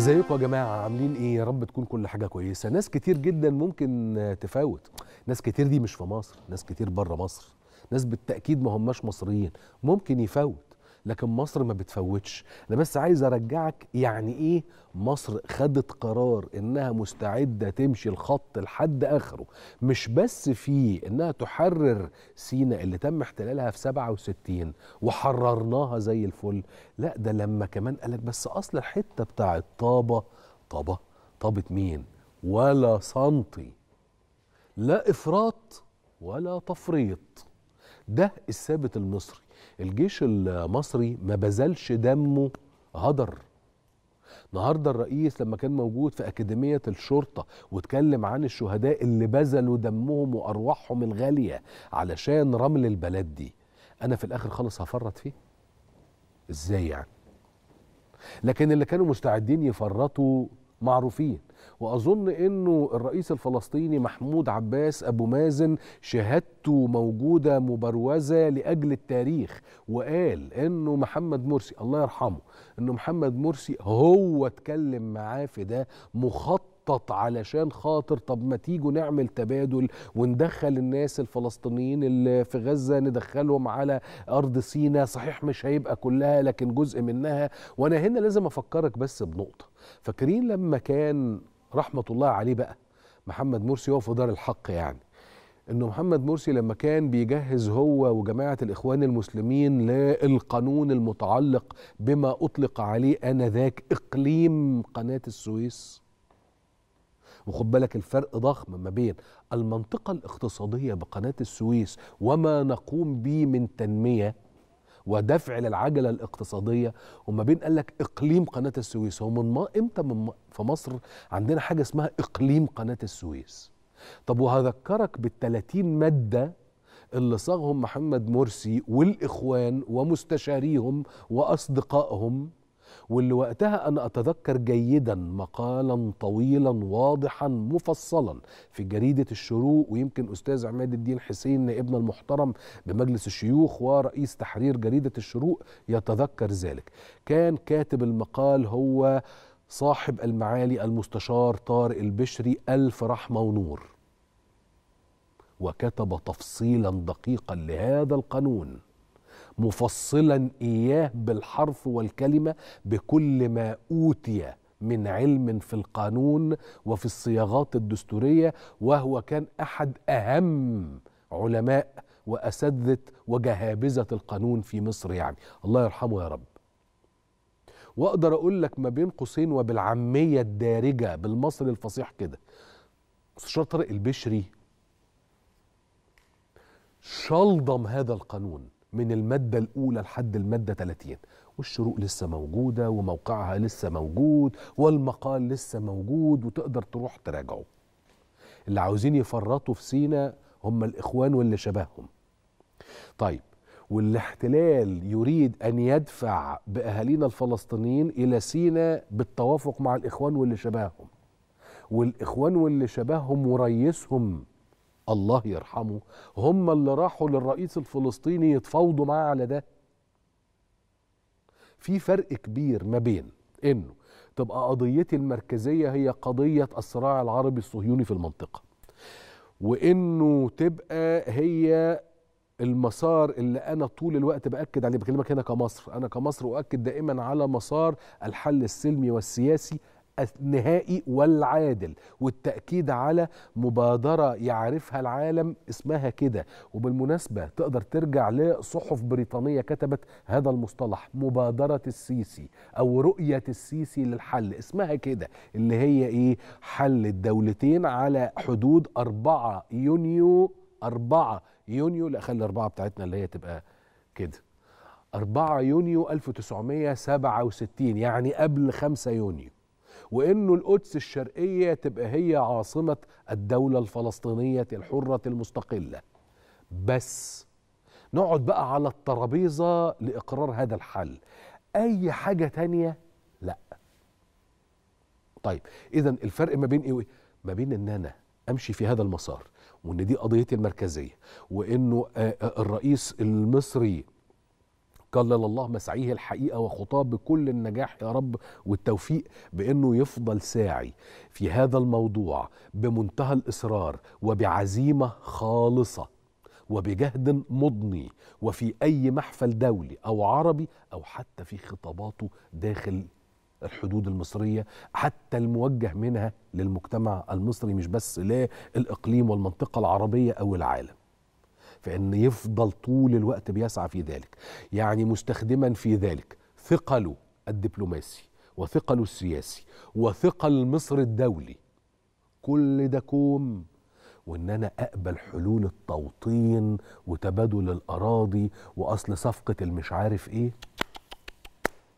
ازيكم يا جماعه عاملين ايه يا رب تكون كل حاجه كويسه ناس كتير جدا ممكن تفاوت ناس كتير دي مش في مصر ناس كتير بره مصر ناس بالتاكيد ما هماش مصريين ممكن يفوت لكن مصر ما بتفوتش انا بس عايز ارجعك يعني ايه مصر خدت قرار انها مستعده تمشي الخط لحد اخره مش بس في انها تحرر سينا اللي تم احتلالها في 67 وحررناها زي الفل لا ده لما كمان قالك بس اصل الحته بتاعه طابه طابه طابه مين ولا سنتي لا افراط ولا تفريط ده الثابت المصري الجيش المصري ما بذلش دمه هدر النهارده الرئيس لما كان موجود في اكاديميه الشرطه واتكلم عن الشهداء اللي بذلوا دمهم وارواحهم الغاليه علشان رمل البلد دي انا في الاخر خالص هفرط فيه ازاي يعني لكن اللي كانوا مستعدين يفرطوا معروفين واظن انه الرئيس الفلسطيني محمود عباس ابو مازن شهادته موجوده مبروزه لاجل التاريخ وقال انه محمد مرسي الله يرحمه انه محمد مرسي هو اتكلم معاه في ده مخطط علشان خاطر طب ما تيجوا نعمل تبادل وندخل الناس الفلسطينيين اللي في غزة ندخلهم على أرض سيناء صحيح مش هيبقى كلها لكن جزء منها وأنا هنا لازم أفكرك بس بنقطة فاكرين لما كان رحمه الله عليه بقى محمد مرسي هو في دار الحق يعني انه محمد مرسي لما كان بيجهز هو وجماعه الاخوان المسلمين للقانون المتعلق بما اطلق عليه انذاك اقليم قناه السويس وخد بالك الفرق ضخم ما بين المنطقه الاقتصاديه بقناه السويس وما نقوم به من تنميه ودفع للعجله الاقتصاديه وما بين قال لك اقليم قناه السويس هو من ما امتى من في مصر عندنا حاجه اسمها اقليم قناه السويس طب وهذكرك بال30 ماده اللي صاغهم محمد مرسي والاخوان ومستشاريهم واصدقائهم واللي وقتها أنا أتذكر جيدا مقالا طويلا واضحا مفصلا في جريدة الشروق ويمكن أستاذ عماد الدين حسين نائبنا المحترم بمجلس الشيوخ ورئيس تحرير جريدة الشروق يتذكر ذلك كان كاتب المقال هو صاحب المعالي المستشار طارق البشري ألف رحمة ونور وكتب تفصيلا دقيقا لهذا القانون مفصلا اياه بالحرف والكلمه بكل ما اوتي من علم في القانون وفي الصياغات الدستوريه وهو كان احد اهم علماء واساتذه وجهابذه القانون في مصر يعني الله يرحمه يا رب واقدر اقول لك ما بين قوسين وبالعاميه الدارجه بالمصري الفصيح كده شطر طارق البشري شلضم هذا القانون من المادة الأولى لحد المادة 30 والشروق لسه موجودة وموقعها لسه موجود والمقال لسه موجود وتقدر تروح تراجعه اللي عاوزين يفرطوا في سينا هم الإخوان واللي شبههم طيب والاحتلال يريد أن يدفع بأهالينا الفلسطينيين إلى سينا بالتوافق مع الإخوان واللي شبههم والإخوان واللي شبههم وريسهم الله يرحمه هم اللي راحوا للرئيس الفلسطيني يتفاوضوا معاه على ده في فرق كبير ما بين انه تبقى قضيتي المركزيه هي قضيه الصراع العربي الصهيوني في المنطقه وانه تبقى هي المسار اللي انا طول الوقت باكد عليه بكلمك هنا كمصر انا كمصر اؤكد دائما على مسار الحل السلمي والسياسي النهائي والعادل والتأكيد على مبادرة يعرفها العالم اسمها كده وبالمناسبة تقدر ترجع لصحف بريطانية كتبت هذا المصطلح مبادرة السيسي أو رؤية السيسي للحل اسمها كده اللي هي إيه حل الدولتين على حدود 4 يونيو 4 يونيو لا خلي 4 بتاعتنا اللي هي تبقى كده 4 يونيو 1967 يعني قبل 5 يونيو وانه القدس الشرقيه تبقى هي عاصمه الدوله الفلسطينيه الحره المستقله بس نقعد بقى على الترابيزه لاقرار هذا الحل اي حاجه تانية لا طيب اذا الفرق ما بين ايه وإيه؟ ما بين ان انا امشي في هذا المسار وان دي قضيتي المركزيه وانه الرئيس المصري كلل الله مسعيه الحقيقه وخطاه بكل النجاح يا رب والتوفيق بانه يفضل ساعي في هذا الموضوع بمنتهى الاصرار وبعزيمه خالصه وبجهد مضني وفي اي محفل دولي او عربي او حتى في خطاباته داخل الحدود المصريه حتى الموجه منها للمجتمع المصري مش بس لا الاقليم والمنطقه العربيه او العالم فإن يفضل طول الوقت بيسعى في ذلك يعني مستخدما في ذلك ثقله الدبلوماسي وثقله السياسي وثقل مصر الدولي كل ده كوم وان انا اقبل حلول التوطين وتبادل الاراضي واصل صفقه المش عارف ايه